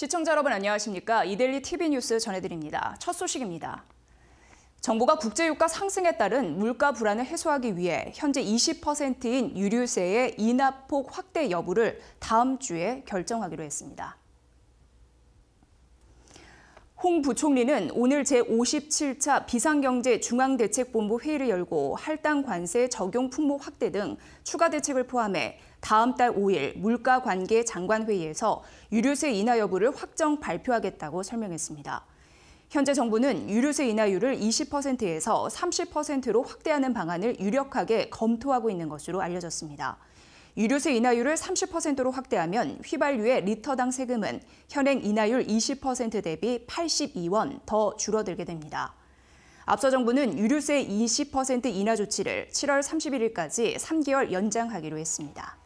시청자 여러분 안녕하십니까? 이데일리 TV 뉴스 전해드립니다. 첫 소식입니다. 정부가 국제유가 상승에 따른 물가 불안을 해소하기 위해 현재 20%인 유류세의 인하폭 확대 여부를 다음 주에 결정하기로 했습니다. 홍 부총리는 오늘 제57차 비상경제중앙대책본부 회의를 열고 할당 관세 적용 품목 확대 등 추가 대책을 포함해 다음 달 5일 물가관계 장관회의에서 유류세 인하 여부를 확정 발표하겠다고 설명했습니다. 현재 정부는 유류세 인하율을 20%에서 30%로 확대하는 방안을 유력하게 검토하고 있는 것으로 알려졌습니다. 유류세 인하율을 30%로 확대하면 휘발유의 리터당 세금은 현행 인하율 20% 대비 82원 더 줄어들게 됩니다. 앞서 정부는 유류세 20% 인하 조치를 7월 31일까지 3개월 연장하기로 했습니다.